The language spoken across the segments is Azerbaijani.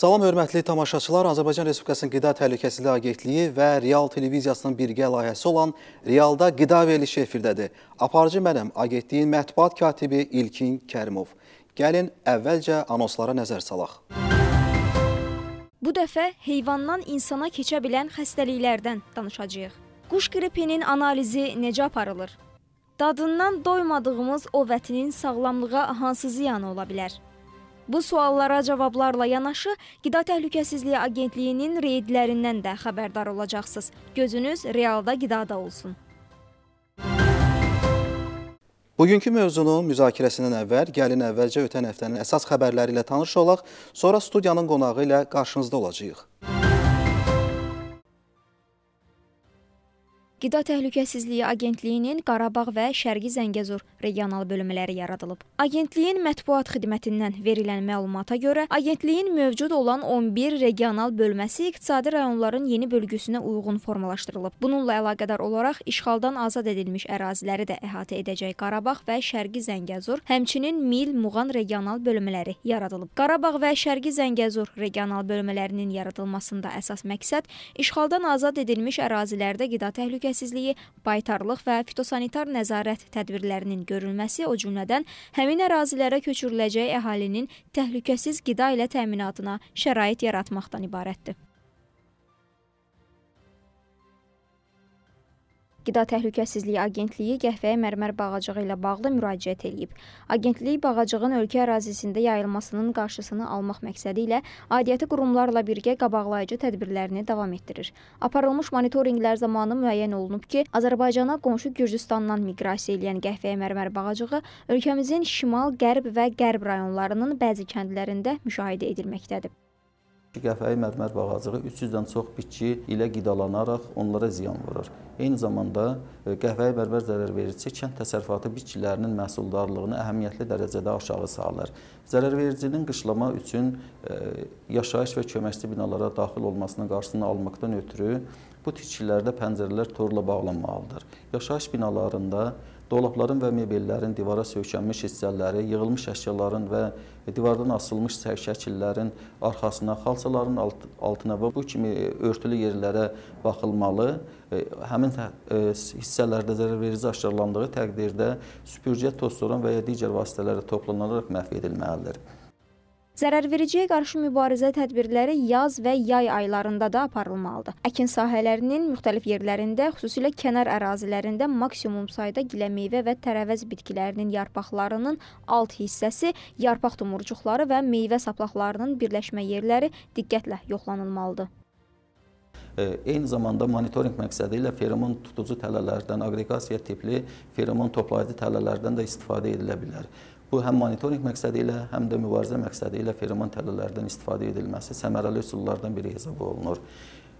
Salam hörmətli tamaşaçılar, Azərbaycan Respublikasının Qida Təhlükəsizliyi Agentliyi və Real Televiziyasının birgə layihəsi olan Realda qida verilişi efirdədir. Aparıcı mənəm, agentliyin mətbuat katibi İlkin Kərimov. Gəlin əvvəlcə anonslara nəzər salaq. Bu dəfə heyvandan insana keçə bilən xəstəliklərdən danışacağıq. Quş qripinin analizi necə aparılır? Dadından doymadığımız o vətinin sağlamlığa hansı ziyanı ola bilər? Bu suallara cavablarla yanaşı Qida Təhlükəsizliyi Agentliyinin reydlərindən də xəbərdar olacaqsınız. Gözünüz realda qidada olsun. Bugünkü mövzunun müzakirəsindən əvvəl gəlin əvvəlcə ötən həftənin əsas xəbərləri ilə tanış olaq, sonra studiyanın qonağı ilə qarşınızda olacağıq. Qida Təhlükəsizliyi Agentliyinin Qarabağ və Şərqi Zəngəzur regional bölmələri yaradılıb. Agentliyin mətbuat xidmətindən verilən məlumata görə, agentliyin mövcud olan 11 regional bölməsi iqtisadi rayonların yeni bölgüsünə uyğun formalaşdırılıb. Bununla əlaqədar olaraq işğaldan azad edilmiş əraziləri də əhatə edəcək Qarabağ və Şərqi Zəngəzur, həmçinin Mil, Muğan regional bölmələri yaradılıb. Qarabağ və Şərqi Zəngəzur regional bölmələrinin yaradılmasında əsas məqsəd işğaldan azad edilmiş ərazilərdə qida təhlükəsizliyi təhlükəsizliyi, baytarlıq və fitosanitar nəzarət tədbirlərinin görülməsi, o cümlədən həmin ərazilərə köçürüləcəyi əhalinin təhlükəsiz qida ilə təminatına şərait yaratmaqdan ibarətdir. Qida Təhlükəsizliyi Agentliyi qəhvəyə mərmər bağacığı ilə bağlı müraciət eləyib. Agentlik bağacığın ölkə ərazisində yayılmasının qarşısını almaq məqsədi ilə adiyyəti qurumlarla birgə qabaqlayıcı tədbirlərini davam etdirir. Aparılmış monitorinqlər zamanı müəyyən olunub ki, Azərbaycana qonşu Gürcüstandan miqrasiya edən qəhvəyə mərmər bağacığı ölkəmizin şimal, qərb və qərb rayonlarının bəzi kəndlərində müşahidə edilməkdədir. Qəfəyi məbməd bağ ağacığı 300-dən çox bitki ilə qidalanaraq onlara ziyan vurur. Eyni zamanda e, qəhvəyi bərbər zərərvericisi kənd təsərrüfatı bitkilərinin məhsuldarlığını əhəmiyyətli dərəcədə aşağı salır. Zərərvericinin qışlama üçün e, yaşayış və köməkçi binalara daxil olmasının qarşısını almaqdan ötürü bu tikkilərdə pəncərələr torla bağlanmalıdır. Yaşayış binalarında dolabların və mebellərin divara söykənmiş hissələri, yığılmış əşyaların və divardan asılmış şəkillərin arxasına, xalçaların alt, altına və bu kimi e, örtülü yerlərə baxılmalı. E, həmin e, hissələrdə zərərverici aşkarlandığı təqdirdə süpürgə, tostoran və ya digər vasitələrlə toplanılaraq məhv edilməlidir. Zərərvericiyə qarşı mübarizə tədbirləri yaz və yay aylarında da aparılmalıdır. Əkin sahələrinin müxtəlif yerlərində, xüsusilə kənar ərazilərində maksimum sayda giləmeyvə və tərəvəz bitkilərinin yarpaqlarının alt hissəsi, yarpaq tumurcuqları və meyvə saplaqlarının birləşmə yerləri diqqətlə yoxlanılmalıdır. Eyni zamanda monitorinq məqsədi ilə feromon tutucu tələlərdən, aqreqasiya tipli feromon toplayıcı tələlərdən də istifadə edilə bilər. Bu həm monitorinq məqsədi ilə, həm də mübarizə məqsədi ilə feromon təllələrindən istifadə edilməsi səmərəli üsullardan biri hesab olunur.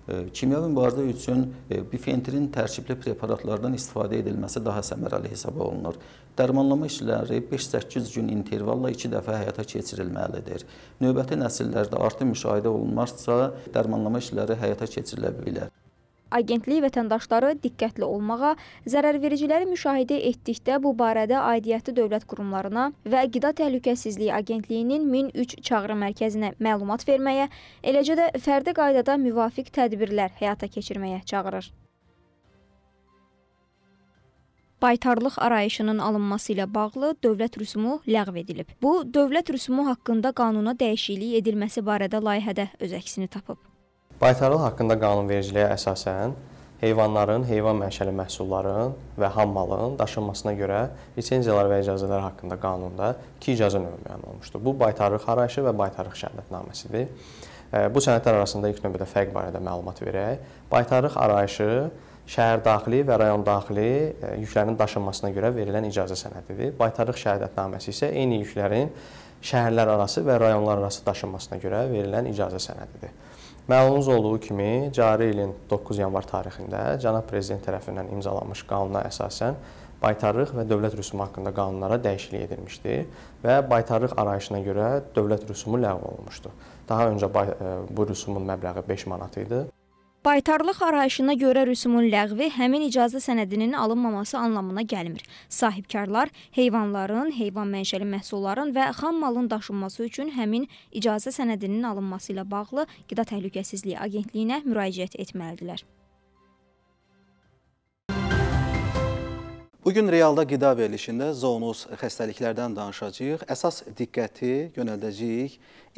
E, kimyəvi mübarizə üçün e, bifenitrin tərkibli preparatlardan istifadə edilməsi daha səmərəli hesab olunur. Dərmanlama işləri 5-8 gün intervalla 2 dəfə həyata keçirilməlidir. Növbəti nəsillərdə artım müşahidə olunmazsa, dərmanlama işləri həyata keçirilə bilər. Agentlik vətəndaşları diqqətli olmağa, zərərvericiləri müşahidə etdikdə bu barədə aidiyyəti dövlət qurumlarına və Qida Təhlükəsizliyi Agentliyinin 1003 çağrı mərkəzinə məlumat verməyə, eləcə də fərdi qaydada müvafiq tədbirlər həyata keçirməyə çağırır. Baytarlıq arayışının alınması ilə bağlı dövlət rüsumu ləğv edilib. Bu, dövlət rüsumu haqqında qanuna dəyişiklik edilməsi barədə layihədə öz əksini tapıb. Baytarlıq haqqında qanunvericiliyə əsasən heyvanların, heyvan mənşəli məhsulların və ham malın daşınmasına görə lisenziyalar və icazələr haqqında qanunda 2 icazə növü müəyyən olmuşdur. Bu baytarlıq arayışı və baytarlıq şəhadətnaməsidir. Bu sənədlər arasında ilk növbədə fərq barədə məlumat verək. Baytarlıq arayışı şəhər daxili və rayon daxili yüklərin daşınmasına görə verilən icazə sənədidir. Baytarlıq şəhadətnaməsi isə eyni yüklərin şəhərlər arası və rayonlar arası daşınmasına görə verilən icazə sənədidir. Məlumuz olduğu kimi, cari ilin 9 yanvar tarixində cənab prezident tərəfindən imzalanmış qanuna əsasən baytarlıq və dövlət rüsumu haqqında qanunlara dəyişiklik edilmişdi və baytarlıq arayışına görə dövlət rüsumu ləğv olunmuşdu. Daha öncə e, bu rüsumun məbləği 5 manat idi. Baytarlıq arayışına görə rüsumun ləğvi həmin icazə sənədinin alınmaması anlamına gəlmir. Sahibkarlar heyvanların, heyvan mənşəli məhsulların və xam malın daşınması üçün həmin icazə sənədinin alınması ilə bağlı Qida Təhlükəsizliyi Agentliyinə müraciət etməlidirlər. Bu gün realda qida verilişində zoonuz xəstəliklərdən danışacağıq. Əsas diqqəti yönəldəcəyik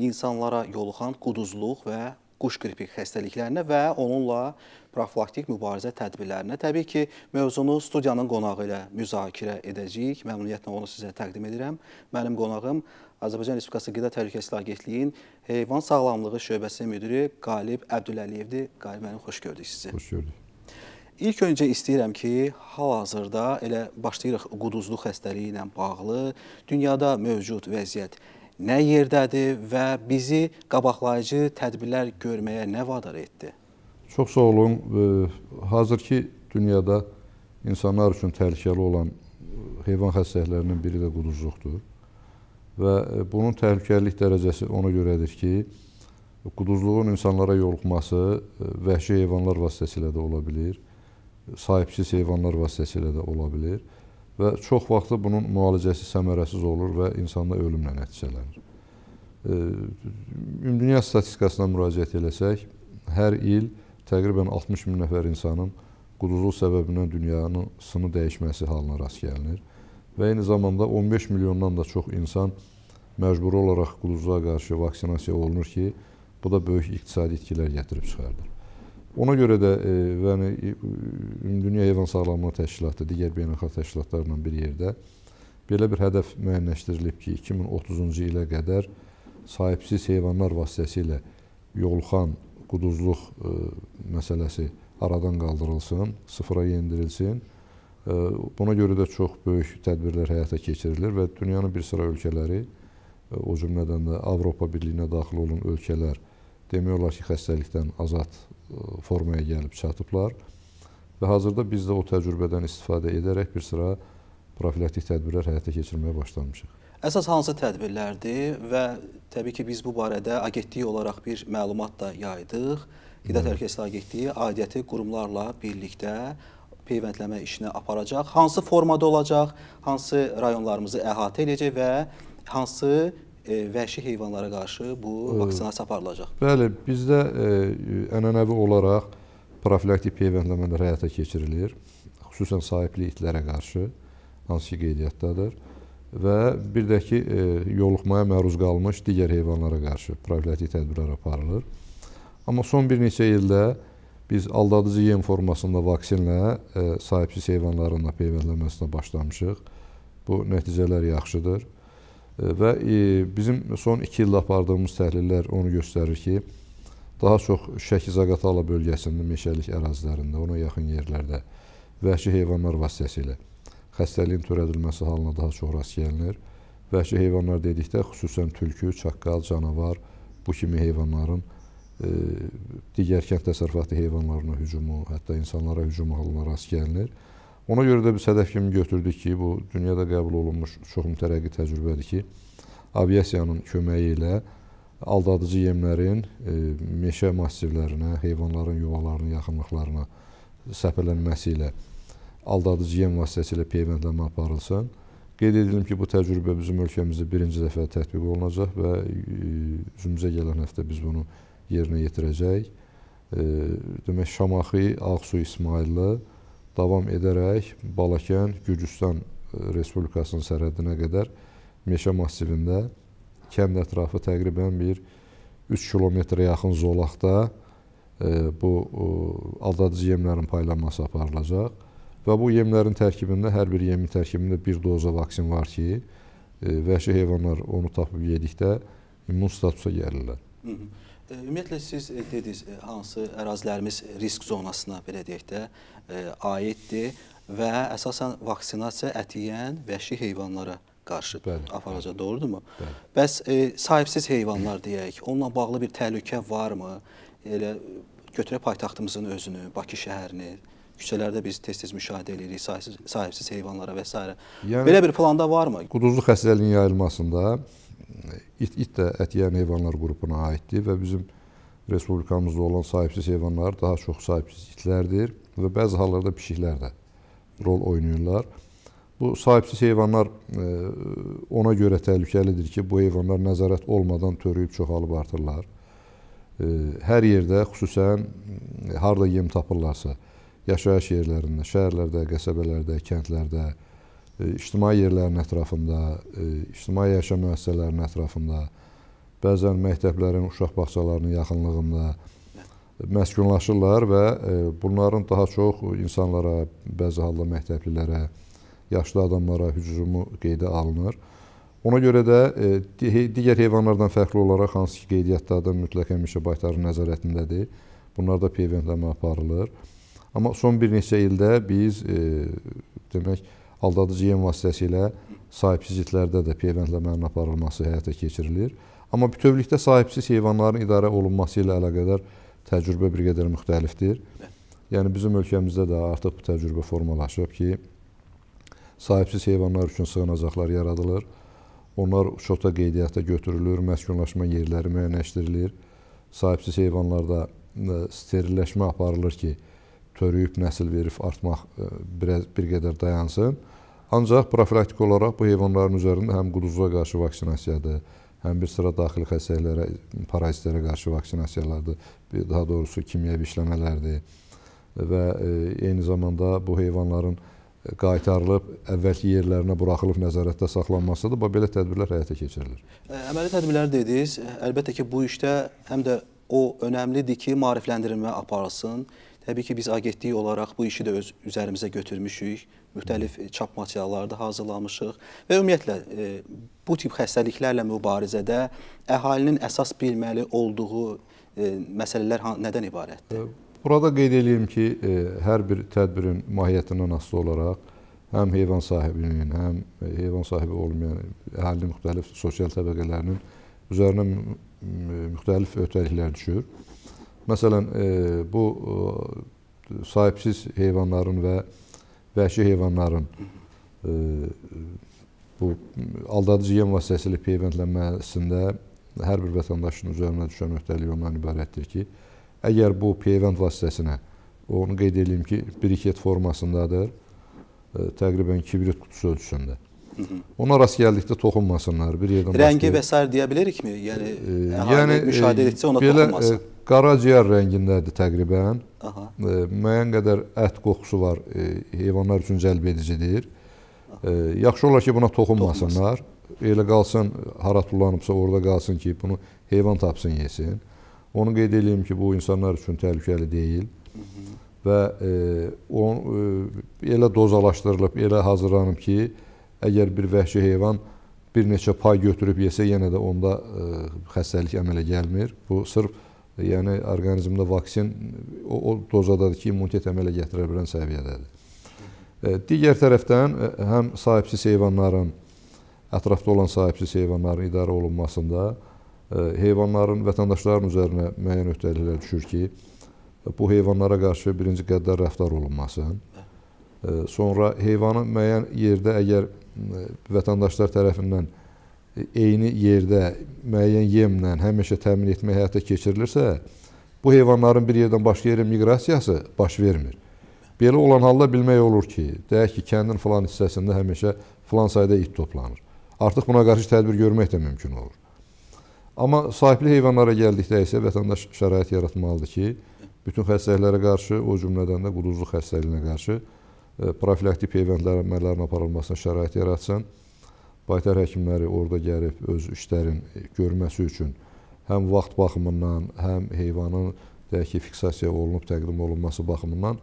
insanlara yoluxan quduzluq və quş qripi xəstəliklərinə və onunla profilaktik mübarizə tədbirlərinə. Təbii ki, mövzunu studiyanın qonağı ilə müzakirə edəcəyik. Məmnuniyyətlə onu sizə təqdim edirəm. Mənim qonağım Azərbaycan Respublikası Qida Təhlükəsizliyi Agentliyin Heyvan Sağlamlığı Şöbəsi müdiri Qalib Əbdüləliyevdir. Qalib, mənim xoş gördük sizi. Xoş gördük. İlk öncə istəyirəm ki, hal-hazırda elə başlayırıq quduzluq xəstəliyi ilə bağlı dünyada mövcud vəziyyət nə yerdədir və bizi qabaqlayıcı tədbirlər görməyə nə vadar etdi? Çox sağ olun. Hazır ki, dünyada insanlar üçün təhlükəli olan heyvan xəstəliklərinin biri də quduzluqdur. Və bunun təhlükəlilik dərəcəsi ona görədir ki, quduzluğun insanlara yoluxması vəhşi heyvanlar vasitəsilə də ola bilir, sahibsiz heyvanlar vasitəsilə də ola bilir və çox vaxtda bunun müalicəsi səmərəsiz olur və insanda ölümlə nəticələnir. Ümumdünya statistikasına müraciət eləsək, hər il təqribən 60 min nəfər insanın quduzluq səbəbindən dünyanın sını dəyişməsi halına rast gəlinir və eyni zamanda 15 milyondan da çox insan məcburi olaraq quduzluğa qarşı vaksinasiya olunur ki, bu da böyük iqtisadi itkilər gətirib çıxardır. Ona görə də e, yəni e, Ümumdünya Heyvan Sağlamlığı Təşkilatı digər beynəlxalq təşkilatlarla bir yerdə belə bir hədəf müəyyənləşdirilib ki, 2030-cu ilə qədər sahibsiz heyvanlar vasitəsilə yolxan, quduzluq e, məsələsi aradan qaldırılsın, sıfıra yendirilsin. E, buna görə də çox böyük tədbirlər həyata keçirilir və dünyanın bir sıra ölkələri, e, o cümlədən də Avropa Birliyinə daxil olan ölkələr demək olar ki, xəstəlikdən azad E, formaya gəlib çatıblar və hazırda biz də o təcrübədən istifadə edərək bir sıra profilaktik tədbirlər həyata keçirməyə başlamışıq. Əsas hansı tədbirlərdir və təbii ki, biz bu barədə agentlik olaraq bir məlumat da yaydıq. Qida Təhlükəsizliyi Agentliyi aidiyyəti qurumlarla birlikdə peyvəndləmə işini aparacaq. Hansı formada olacaq, hansı rayonlarımızı əhatə edəcək və hansı E, vəhşi heyvanlara qarşı bu vaksinasiya aparılacaq? Bəli, bizdə e, ənənəvi olaraq profilaktik peyvəndləmələr həyata keçirilir. Xüsusən sahibli itlərə qarşı, hansı ki qeydiyyatdadır. Və bir də ki, e, yoluxmaya məruz qalmış digər heyvanlara qarşı profilaktik tədbirlər aparılır. Amma son bir neçə ildə biz aldadıcı yem formasında vaksinlə sahibsiz heyvanların da peyvəndləməsinə başlamışıq. Bu nəticələr yaxşıdır. E, və e, bizim son iki ildə apardığımız təhlillər onu göstərir ki, daha çox Şəki-Zaqatala bölgəsində, meşəlik ərazilərində, ona yaxın yerlərdə vəhşi heyvanlar vasitəsilə xəstəliyin törədilməsi halına daha çox rast gəlinir. Vəhşi heyvanlar dedikdə xüsusən tülkü, çaqqal, canavar bu kimi heyvanların e, digər kənd təsərrüfatı heyvanlarına hücumu, hətta insanlara hücumu halına rast gəlinir. Ona görə də biz hədəf kimi götürdük ki, bu dünyada qəbul olunmuş çoxum tərəqqi təcrübədir ki, aviasiyanın köməyi ilə aldadıcı yemlərin e, meşə massivlərinə, heyvanların yuvalarının yaxınlıqlarına səpələnməsi ilə aldadıcı yem vasitəsilə peyvəndlənmə aparılsın. Qeyd edelim ki, bu təcrübə bizim ölkəmizdə birinci dəfə tətbiq olunacaq və e, üzümüzə gələn həftə biz bunu yerinə yetirəcəyik. E, demək, Şamaxı, Ağsu, İsmaillı, davam edərək Balakən, Gürcüstan e, Respublikasının sərhədinə qədər meşə massivində kənd ətrafı təqribən bir 3 kilometrə yaxın zolaqda e, bu e, aldadıcı yemlərin paylanması aparılacaq. Və bu yemlərin tərkibində, hər bir yemin tərkibində bir doza vaksin var ki, vəhşi heyvanlar onu tapıb yedikdə immun statusa gəlirlər. Hı -hı. E, ümumiyyətlə siz e, dediniz e, hansı ərazilərimiz risk zonasına belə deyək də aiddir və əsasən vaksinasiya ətiyyən vəhşi heyvanlara qarşı Bəli. aparacaq, doğrudurmu? Bəli. Bəs e, sahibsiz heyvanlar deyək, onunla bağlı bir təhlükə varmı? Elə götürək paytaxtımızın özünü, Bakı şəhərini, küçələrdə biz tez-tez müşahidə edirik sahibsiz, sahibsiz heyvanlara və s. Yəni, belə bir planda varmı? Quduzluq xəstəliyinin yayılmasında it, it də ət yiyən heyvanlar qrupuna aiddir və bizim respublikamızda olan sahibsiz heyvanlar daha çox sahibsiz itlərdir və bəzi hallarda pişiklər də rol oynayırlar. Bu sahibsiz heyvanlar e, ona görə təhlükəlidir ki, bu heyvanlar nəzarət olmadan törüyüb çoxalıb artırlar. E, hər yerdə, xüsusən e, harda yem tapırlarsa, yaşayış yerlərində, şəhərlərdə, qəsəbələrdə, kəndlərdə, E, ictimai yerlərin ətrafında, e, ictimai yaşam müəssisələrinin ətrafında, bəzən məktəblərin, uşaq bağçalarının yaxınlığında məskunlaşırlar və e, bunların daha çox insanlara, bəzi halda məktəblilərə, yaşlı adamlara hücumu qeydə alınır. Ona görə də digər heyvanlardan fərqli olaraq hansı ki qeydiyyatlarda mütləq həmişə baytarın nəzarətindədir. Bunlar da peyvəndləmə aparılır. Amma son bir neçə ildə biz demək, aldadıcı yem vasitəsilə sahibsiz itlərdə də peyvəndləmənin aparılması həyata keçirilir. Amma bütövlükdə sahibsiz heyvanların idarə olunması ilə əlaqədar təcrübə bir qədər müxtəlifdir. Yəni bizim ölkəmizdə də artıq bu təcrübə formalaşıb ki, sahibsiz heyvanlar üçün sığınacaqlar yaradılır. Onlar uçota qeydiyyata götürülür, məskunlaşma yerləri müəyyənləşdirilir. Sahibsiz heyvanlarda e, sterilləşmə aparılır ki, törüyüb nəsil verif artmaq e, biraz bir qədər dayansın. Ancaq profilaktik olaraq bu heyvanların üzərində həm quduzluğa qarşı vaksinasiyadır, həm bir sıra daxili xəstəliklərə, parazitlərə qarşı vaksinasiyalardır, daha doğrusu kimyəvi işləmələrdir. Və e, eyni zamanda bu heyvanların qaytarılıb, əvvəlki yerlərinə buraxılıb nəzarətdə saxlanmasıdır. Belə tədbirlər həyata keçirilir. E, əməli tədbirlər dediniz. Əlbəttə ki, bu işdə həm də o önəmlidir ki, marifləndirilmə aparılsın. Təbii ki, biz agentlik olaraq bu işi də öz üzərimizə götürmüşük. Müxtəlif e, çap materialları da hazırlamışıq və ümumiyyətlə e, bu tip xəstəliklərlə mübarizədə əhalinin əsas bilməli olduğu e, məsələlər nədən ibarətdir? Burada qeyd edeyim ki, hər bir tədbirin mahiyyətindən asılı olaraq həm heyvan sahibinin, həm heyvan sahibi olmayan əhalinin müxtəlif sosial təbəqələrinin üzərinə müxtəlif öhdəliklər düşür. Məsələn, e, bu e, sahibsiz heyvanların və vəhşi heyvanların e, bu aldadıcı yem vasitəsilə peyvəndlənməsində hər bir vətəndaşın üzərinə düşən öhdəlik ondan ibarətdir ki, əgər bu peyvənd vasitəsinə, onu qeyd edeyim ki, biriket formasındadır, e, təqribən kibrit qutusu ölçüsündə. Hı -hı. Ona rast gəldikdə toxunmasınlar bir yerdən. Rəngi və sair deyə bilirikmi? Yəni, e, yəni müşahidə e, etsə ona belə, e, toxunmasın. E, qaraciyər rəngindədir təqribən. Aha. E, müəyyən qədər ət qoxusu var. E, heyvanlar üçün cəlbedicidir. E, yaxşı olar ki, buna toxunmasınlar. Toxunmasın. Elə qalsın, hara tullanıbsa orada qalsın ki, bunu heyvan tapsın, yesin. Onu qeyd edeyim ki, bu insanlar üçün təhlükəli deyil. Hı -hı. Və e, on, e, elə dozalaşdırılıb, elə hazırlanıb ki, əgər bir vəhşi heyvan bir neçə pay götürüb yesə, yenə də onda e, xəstəlik əmələ gəlmir. Bu sırf Yəni orqanizmdə vaksin o, o dozadadır ki, immunitet əmələ gətirə bilən səviyyədədir. E, digər tərəfdən e, həm sahibsiz heyvanların ətrafda olan sahibsiz heyvanların idarə olunmasında e, heyvanların vətəndaşların üzərinə müəyyən öhdəliklər düşür ki, bu heyvanlara qarşı birinci qəddar rəftar olunmasın. Sonra heyvanı müəyyən yerdə əgər vətəndaşlar tərəfindən eyni yerdə müəyyən yemlə həmişə təmin etmək həyata keçirilirsə, bu heyvanların bir yerdən başqa yerə miqrasiyası baş vermir. Belə olan halda bilmək olur ki, deyək ki, kəndin filan hissəsində həmişə filan sayda it toplanır. Artıq buna qarşı tədbir görmək də mümkün olur. Amma sahibli heyvanlara gəldikdə isə vətəndaş şərait yaratmalıdır ki, bütün xəstəliklərə qarşı, o cümlədən də quduzluq xəstəliyinə qarşı e, profilaktik peyvəndlər əməllərinin aparılmasına şərait yaratsın. Baytar həkimləri orada gəlib öz işlərin görməsi üçün həm vaxt baxımından, həm heyvanın deyək ki, fiksasiya olunub təqdim olunması baxımından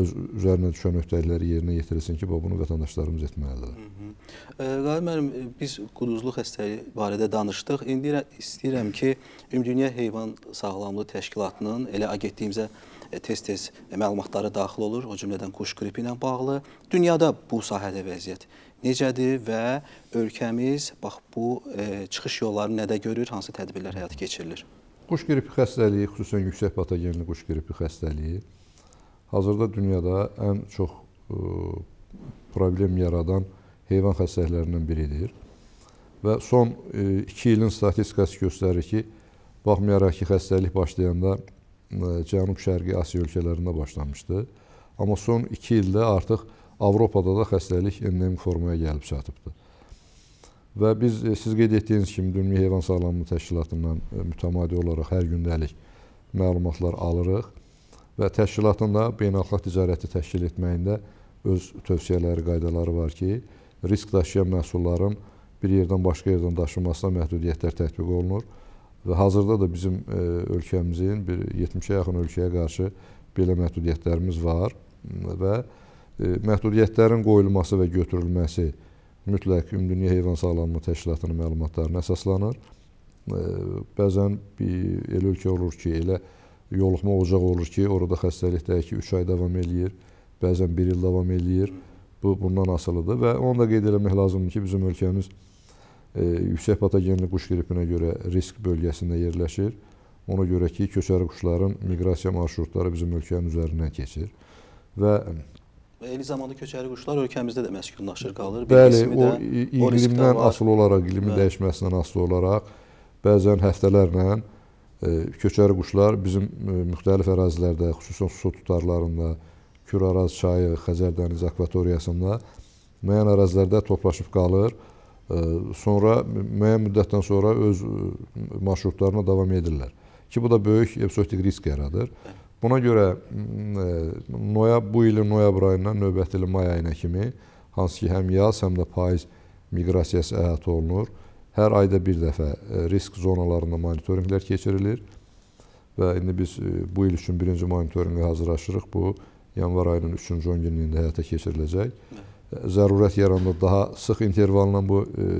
öz üzərinə düşən öhdəlikləri yerinə yetirilsin ki, bunu vətəndaşlarımız etməlidirlər. Qadir müəllim, e, biz quduzluq xəstəliyi barədə danışdıq. İndi istəyirəm ki, Ümumdünya Heyvan Sağlamlığı Təşkilatının elə agentliyimizə E, tez-tez e, məlumatları daxil olur, o cümlədən quş qripi ilə bağlı. Dünyada bu sahədə vəziyyət necədir və ölkəmiz bax bu e, çıxış yollarını nədə görür, hansı tədbirlər həyata keçirilir? Quş qripi xəstəliyi, xüsusən yüksək patogenli quş qripi xəstəliyi hazırda dünyada ən çox problem yaradan heyvan xəstəliklərindən biridir. Və son 2 ilin statistikası göstərir ki, baxmayaraq ki, xəstəlik başlayanda E, Cənub-Şərqi Asiya ölkələrində başlamışdı. Amma son iki ildə artıq Avropada da xəstəlik endemik formaya gəlib çatıbdır. Və biz, e, siz qeyd etdiyiniz kimi, Dünya Heyvan Sağlamlığı Təşkilatından e, mütəmadi olaraq hər gündəlik məlumatlar alırıq və təşkilatın da beynəlxalq ticarəti təşkil etməyində öz tövsiyələri, qaydaları var ki, risk daşıyan məhsulların bir yerdən başqa yerdən daşınmasına məhdudiyyətlər tətbiq olunur və hazırda da bizim e, ölkəmizin bir 70-ə yaxın ölkəyə qarşı belə məhdudiyyətlərimiz var və e, məhdudiyyətlərin qoyulması və götürülməsi mütləq Ümumdünya Heyvan Sağlamlığı Təşkilatının məlumatlarına əsaslanır. E, bəzən bir elə ölkə olur ki, elə yoluxma ocaq olur ki, orada xəstəlik dəyi ki, 3 ay davam eləyir, bəzən 1 il davam eləyir. Bu bundan asılıdır və onu da qeyd eləmək lazımdır ki, bizim ölkəmiz yüksək patogenli quş qripinə görə risk bölgəsində yerləşir. Ona görə ki, köçəri quşların miqrasiya marşrutları bizim ölkənin üzərindən keçir. Və Eyni zamanda köçəri quşlar ölkəmizdə də məskunlaşır, qalır. Bir bəli, o iqlimdən asılı olaraq, iqlimin dəyişməsindən asılı olaraq bəzən həftələrlə e, köçəri quşlar bizim e, müxtəlif ərazilərdə, xüsusən su tutarlarında, Kür Araz çayı, Xəzər dəniz akvatoriyasında müəyyən ərazilərdə toplaşıb qalır sonra müəyyən müddətdən sonra öz e, marşrutlarına davam edirlər. Ki bu da böyük epsotik risk yaradır. Buna görə e, noyab bu ilin noyabr ayından növbəti ilin may ayına kimi hansı ki həm yaz, həm də payız miqrasiyası əhatə olunur. Hər ayda bir dəfə e, risk zonalarında monitorinqlər keçirilir. Və indi biz bu il üçün birinci monitorinqə hazırlaşırıq. Bu yanvar ayının 3-cü 10 günlüyündə həyata keçiriləcək. Hı zərurət yaranda daha sıx intervalla bu e,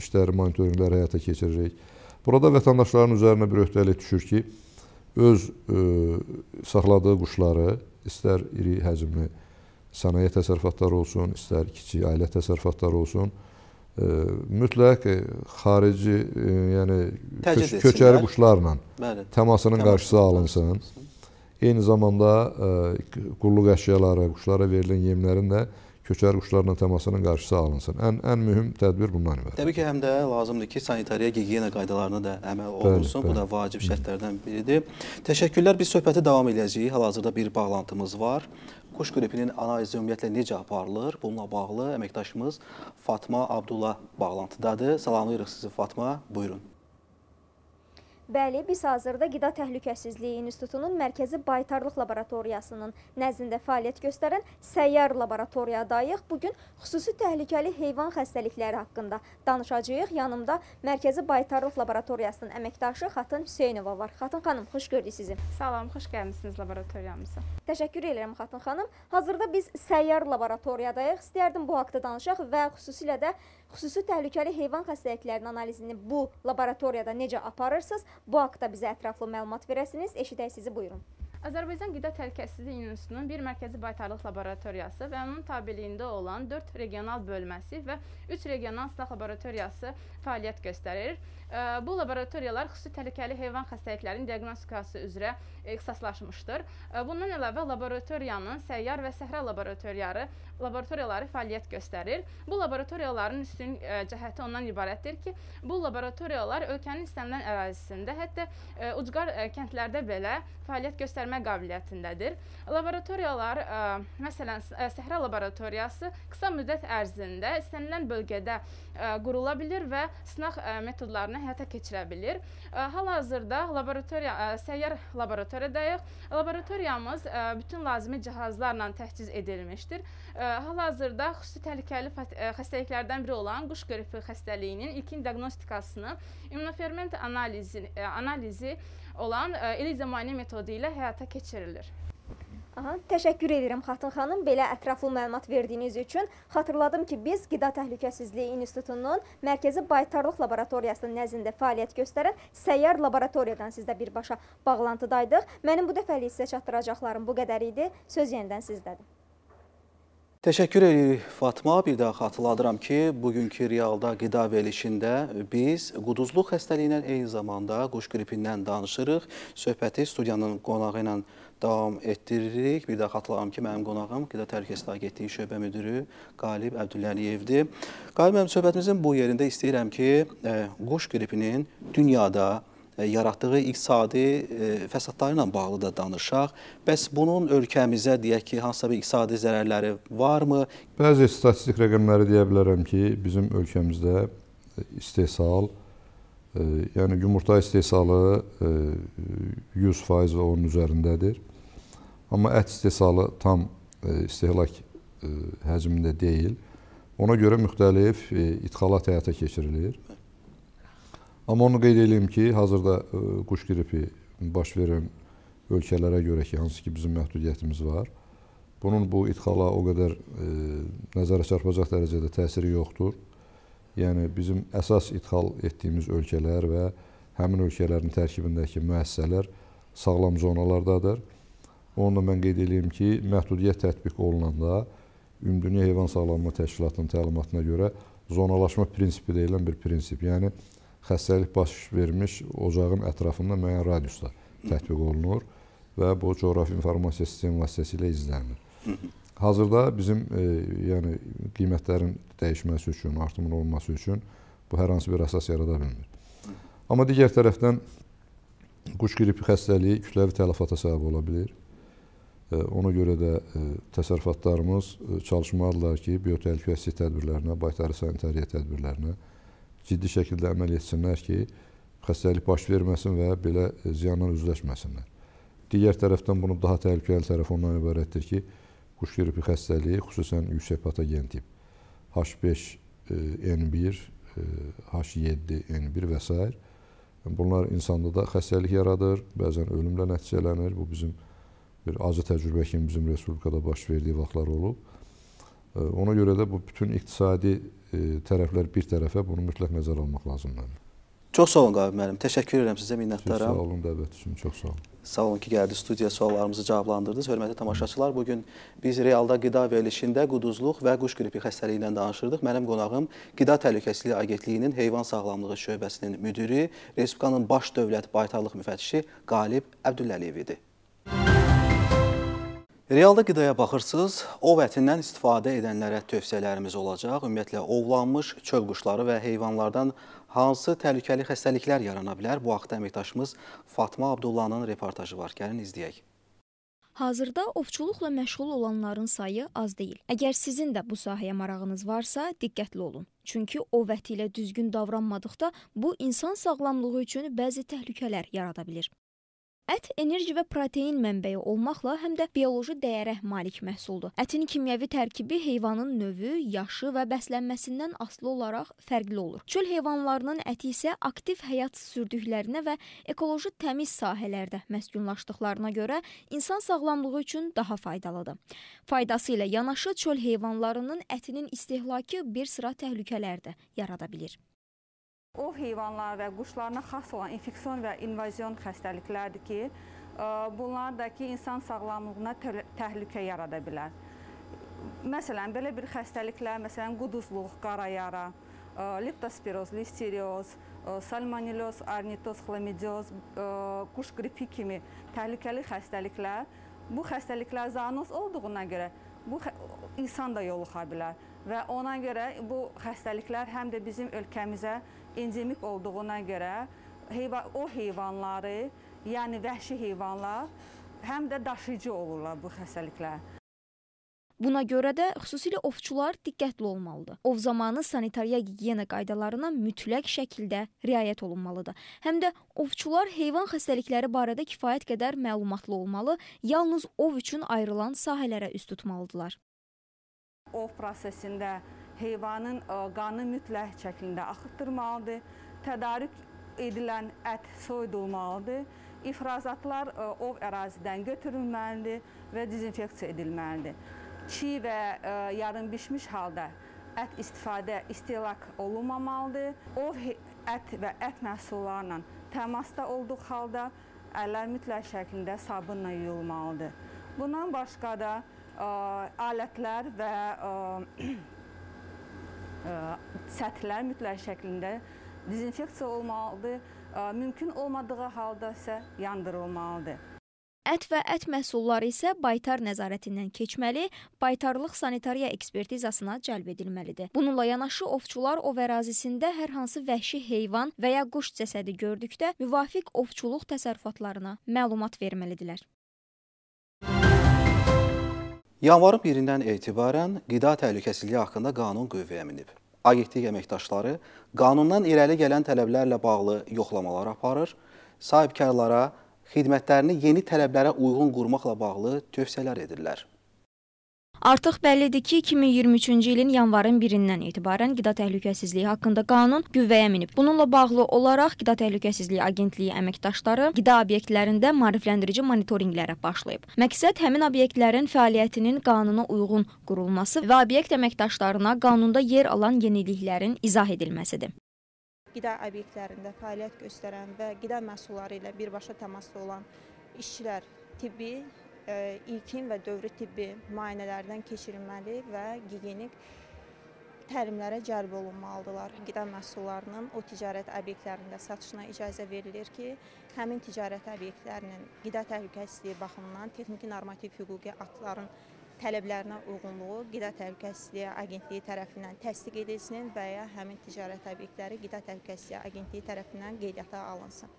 işləri, monitorinqləri həyata keçirəcəyik. Burada vətəndaşların üzərinə bir öhdəlik düşür ki, öz e, saxladığı quşları, istər iri həcmli sənaye təsərrüfatları olsun, istər kiçik ailə təsərrüfatları olsun, e, mütləq xarici, yəni köç köçəri quşlarla Bəli. təmasının qarşısı alınsın. Eyni zamanda qulluq əşyaları, quşlara verilən yemlərin də köçəri quşlarla təmasının qarşısı alınsın. Ən ən mühüm tədbir bundan ibarətdir. Təbii ki, həm də lazımdır ki, sanitariya gigiyena qaydalarına da əməl olunsun. Bəli, bəli. Bu da vacib şərtlərdən biridir. Təşəkkürlər. Biz söhbəti davam edəcəyik. Hal-hazırda bir bağlantımız var. Quş qripinin analizi ümumiyyətlə necə aparılır? Bununla bağlı əməkdaşımız Fatma Abdullah bağlantıdadır. Salamlayırıq sizi Fatma. Buyurun. Bəli, biz hazırda Qida Təhlükəsizliyi İnstitutunun Mərkəzi Baytarlıq Laboratoriyasının nəzdində fəaliyyət göstərən səyyar laboratoriyadayıq. Bugün xüsusi təhlükəli heyvan xəstəlikləri haqqında danışacağıq. Yanımda Mərkəzi Baytarlıq Laboratoriyasının əməkdaşı Xatın Hüseynova var. Xatın xanım, xoş gördük sizi. Salam, xoş gəlmisiniz laboratoriyamıza. Təşəkkür edirəm Xatın xanım. Hazırda biz səyyar laboratoriyadayıq. İstərdim bu haqda danışaq və xüsusilə də Xüsusi təhlükəli heyvan xəstəliklərinin analizini bu laboratoriyada necə aparırsınız? Bu haqda bizə ətraflı məlumat verəsiniz. Eşidək sizi, buyurun. Azərbaycan Qida Təhlükəsizliyi İnstitutunun bir mərkəzi baytarlıq laboratoriyası və onun tabeliyində olan 4 regional bölməsi və 3 regional silah laboratoriyası fəaliyyət göstərir. Bu laboratoriyalar xüsusi təhlükəli heyvan xəstəliklərinin diaqnostikası üzrə ixtisaslaşmışdır. Bundan əlavə laboratoriyanın səyyar və səhra laboratoriyaları laboratoriyaları fəaliyyət göstərir. Bu laboratoriyaların üstün cəhəti ondan ibarətdir ki, bu laboratoriyalar ölkənin istənilən ərazisində, hətta ucqar kəndlərdə belə fəaliyyət göstərmə qabiliyyətindədir. Laboratoriyalar, ə, e, məsələn, e, Səhra laboratoriyası qısa müddət ərzində istənilən bölgədə ə, e, qurula bilir və sınaq ə, metodlarını həyata keçirə bilir. Hal-hazırda laboratoriya ə, səyyar laboratoriyadayıq. Laboratoriyamız ə, bütün lazımi cihazlarla təhciz edilmişdir. Hal-hazırda xüsusi təhlükəli xəstəliklərdən biri olan quş qripi xəstəliyinin ilkin diaqnostikasını, immunoferment analizi, ə, analizi olan el izamani metodu ilə həyata keçirilir. Aha, təşəkkür edirəm Xatın xanım belə ətraflı məlumat verdiyiniz üçün. Xatırladım ki, biz Qida Təhlükəsizliyi İnstitutunun Mərkəzi Baytarlıq Laboratoriyasının nəzində fəaliyyət göstərən Səyyar Laboratoriyadan sizdə birbaşa bağlantıdaydıq. Mənim bu dəfəlik sizə çatdıracaqlarım bu qədər idi. Söz yenidən sizdədir. Təşəkkür edirik Fatma. Bir daha xatırladıram ki, bugünkü Realda qida verilişində biz quduzluq xəstəliyindən eyni zamanda quş qripindən danışırıq. Söhbəti studiyanın qonağı ilə davam etdiririk. Bir daha xatırlaram ki, mənim qonağım Qida Təhlükəsizliyi Agentliyi şöbə müdürü Qalib Əbdülləliyevdir. Qalib mənim söhbətimizin bu yerində istəyirəm ki, e, quş qripinin dünyada E, yaratdığı iqtisadi e, fəsadları ilə bağlı da danışaq. Bəs bunun ölkəmizə deyək ki, hansısa bir iqtisadi zərərləri varmı? Bəzi statistik rəqəmləri deyə bilərəm ki, bizim ölkəmizdə e, istehsal, yəni yumurta istehsalı 100% və onun üzərindədir. Amma ət istehsalı tam istehlak həcmində deyil. Ona görə müxtəlif idxalat həyata keçirilir. Amma onu qeyd edeyim ki, hazırda e, quş qripi baş verən ölkələrə görə ki, hansı ki bizim məhdudiyyətimiz var, bunun bu idxala o qədər e, nəzərə çarpacaq dərəcədə təsiri yoxdur. Yəni bizim əsas idxal etdiyimiz ölkələr və həmin ölkələrin tərkibindəki müəssisələr sağlam zonalardadır. Onu da mən qeyd edeyim ki, məhdudiyyət tətbiq olunanda Ümumdünya Heyvan Sağlamlığı Təşkilatının təlimatına görə zonalaşma prinsipi deyilən bir prinsip. Yəni xəstəlik baş vermiş ocağın ətrafında müəyyən radiuslar tətbiq olunur və bu coğrafi informasiya sistemi vasitəsilə izlənir. Hazırda bizim e, yəni qiymətlərin dəyişməsi üçün, artımın olması üçün bu hər hansı bir əsas yarada bilmir. Amma digər tərəfdən quş qripi xəstəliyi kütləvi tələfata səbəb ola bilər. E, ona görə də e, təsərrüfatlarımız e, çalışmalıdırlar ki, biotəhlükəsizlik tədbirlərinə, baytarı sanitariya tədbirlərinə, ciddi şəkildə əməl etsinlər ki, xəstəlik baş verməsin və belə ziyanla üzləşməsinlər. Digər tərəfdən bunun daha təhlükəli tərəfi ondan ibarətdir ki, quş qripi xəstəliyi, xüsusən yüksək patogen tip H5N1, H7N1 və s. Bunlar insanda da xəstəlik yaradır, bəzən ölümlə nəticələnir. Bu bizim bir acı təcrübə kimi bizim Respublikada baş verdiyi vaxtlar olub. Ona görə də bu bütün iqtisadi e, tərəflər bir tərəfə bunu mütləq nəzərə almaq lazımdır. Çox sağ olun Qavi müəllim. Təşəkkür edirəm sizə, minnətdaram. Çox sağ olun dəvət üçün. Çox sağ olun. Sağ olun ki, gəldi studiya suallarımızı cavablandırdınız. Hörmətli tamaşaçılar, bu gün biz realda qida verilişində quduzluq və quş qripi xəstəliyi ilə danışırdıq. Mənim qonağım Qida Təhlükəsizliyi Agentliyinin Heyvan Sağlamlığı şöbəsinin müdiri, Respublikanın baş dövlət baytarlıq müfəttişi Qalib Əbdülləliyev idi. Realda qidaya baxırsınız, ov ətindən istifadə edənlərə tövsiyələrimiz olacaq. Ümumiyyətlə, ovlanmış çöl quşları və heyvanlardan hansı təhlükəli xəstəliklər yarana bilər? Bu haqda əməkdaşımız Fatma Abdullanın reportajı var. Gəlin izləyək. Hazırda ovçuluqla məşğul olanların sayı az deyil. Əgər sizin də bu sahəyə marağınız varsa, diqqətli olun. Çünki o vəti ilə düzgün davranmadıqda bu insan sağlamlığı üçün bəzi təhlükələr yarada bilir. Ət enerji və protein mənbəyi olmaqla həm də bioloji dəyərə malik məhsuldur. Ətin kimyəvi tərkibi heyvanın növü, yaşı və bəslənməsindən asılı olaraq fərqli olur. Çöl heyvanlarının əti isə aktiv həyat sürdüklərinə və ekoloji təmiz sahələrdə məskunlaşdıqlarına görə insan sağlamlığı üçün daha faydalıdır. Faydası ilə yanaşı çöl heyvanlarının ətinin istehlakı bir sıra təhlükələr də yarada bilir ov heyvanlar və quşlarına xas olan infeksion və invazion xəstəliklərdir ki, e, bunlar da ki, insan sağlamlığına təhlükə yarada bilər. Məsələn, belə bir xəstəliklər, məsələn, quduzluq, qara yara, e, leptospiroz, listerioz, e, salmonelloz, ornitoz, xlamidioz, quş qripi kimi təhlükəli xəstəliklər, bu xəstəliklər zoonoz olduğuna görə bu insan da yoluxa bilər və ona görə bu xəstəliklər həm də bizim ölkəmizə endemik olduğuna görə heyvan o heyvanları, yəni vəhşi heyvanlar həm də daşıyıcı olurlar bu xəstəliklər. Buna görə də xüsusilə ovçular diqqətli olmalıdır. Ov zamanı sanitariya gigiyena qaydalarına mütləq şəkildə riayət olunmalıdır. Həm də ovçular heyvan xəstəlikləri barədə kifayət qədər məlumatlı olmalı, yalnız ov üçün ayrılan sahələrə üz tutmalıdırlar. Ov prosesində heyvanın e, qanı mütləq şəklində axıtdırmalıdır. Tədarük edilən ət soyudulmalıdır. İfrazatlar e, ov ərazidən götürülməlidir və dezinfeksiya edilməlidir. Çiy və e, yarım bişmiş halda ət istifadə istilak olunmamalıdır. Ov ət və ət məhsullarla təmasda olduq halda əllər mütləq şəklində sabunla yuyulmalıdır. Bundan başqa da ə, alətlər və ə, səthlər e, mütləq şəklində dezinfeksiya olmalıdır. E, mümkün olmadığı halda isə yandırılmalıdır. Ət və ət məhsulları isə baytar nəzarətindən keçməli, baytarlıq sanitariya ekspertizasına cəlb edilməlidir. Bununla yanaşı ovçular ov ərazisində hər hansı vəhşi heyvan və ya quş cəsədi gördükdə müvafiq ovçuluq təsərrüfatlarına məlumat verməlidirlər. Yanvarın birindən etibarən qida təhlükəsizliyi haqqında qanun qüvvəyə minib. Agentlik əməkdaşları qanundan irəli gələn tələblərlə bağlı yoxlamalar aparır, sahibkarlara xidmətlərini yeni tələblərə uyğun qurmaqla bağlı tövsiyələr edirlər. Artıq bəllidir ki, 2023-cü ilin yanvarın 1-dən etibarən qida təhlükəsizliyi haqqında qanun qüvvəyə minib. Bununla bağlı olaraq Qida Təhlükəsizliyi Agentliyi əməkdaşları qida obyektlərində maarifləndirici monitorinqlərə başlayıb. Məqsəd həmin obyektlərin fəaliyyətinin qanuna uyğun qurulması və obyekt əməkdaşlarına qanunda yer alan yeniliklərin izah edilməsidir qida obyektlərində fəaliyyət göstərən və qida məhsulları ilə birbaşa təmasda olan işçilər, tibbi ilkin və dövri tibbi müayinələrdən keçirilməli və gigiyenik təlimlərə cəlb olunmalıdırlar. Qida məhsullarının o ticarət obyektlərində satışına icazə verilir ki, həmin ticarət obyektlərinin qida təhlükəsizliyi baxımından texniki normativ hüquqi aktların tələblərinə uyğunluğu Qida Təhlükəsizliyi Agentliyi tərəfindən təsdiq edilsin və ya həmin ticarət obyektləri Qida Təhlükəsizliyi Agentliyi tərəfindən qeydiyyata alınsın.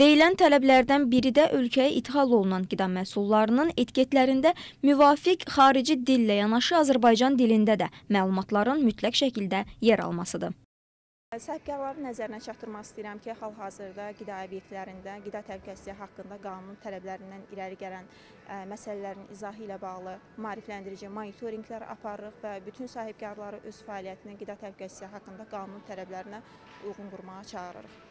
Deyilən tələblərdən biri də ölkəyə ithal olunan qida məhsullarının etiketlərində müvafiq xarici dillə yanaşı Azərbaycan dilində də məlumatların mütləq şəkildə yer almasıdır. Səhbkarların nəzərinə çatdırmaq istəyirəm ki, hal-hazırda qida obyektlərində qida təhlükəsizliyi haqqında qanunun tələblərindən irəli gələn ə, məsələlərin izahı ilə bağlı marifləndirici monitorinqlər aparırıq və bütün sahibkarları öz fəaliyyətini qida təhlükəsizliyi haqqında qanunun tələblərinə uyğun qurmağa çağırırıq.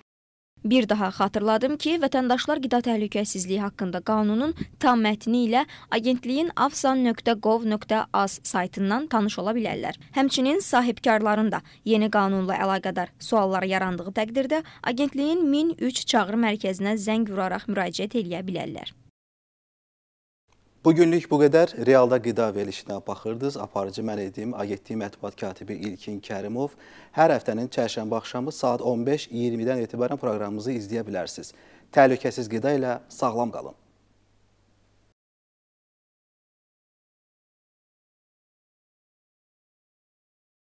Bir daha xatırladım ki, vətəndaşlar qida təhlükəsizliyi haqqında qanunun tam mətni ilə agentliyin afsan.gov.az saytından tanış ola bilərlər. Həmçinin sahibkarların da yeni qanunla əlaqədar suallar yarandığı təqdirdə agentliyin 1003 çağrı mərkəzinə zəng vuraraq müraciət edə bilərlər. Bugünlük bu qədər. Realda qida verilişinə baxırdınız. Aparıcı mən ediyim, agentliyi mətbuat katibi İlkin Kərimov. Hər həftənin çərşənbə axşamı saat 15.20-dən etibarən proqramımızı izləyə bilərsiniz. Təhlükəsiz qida ilə sağlam qalın.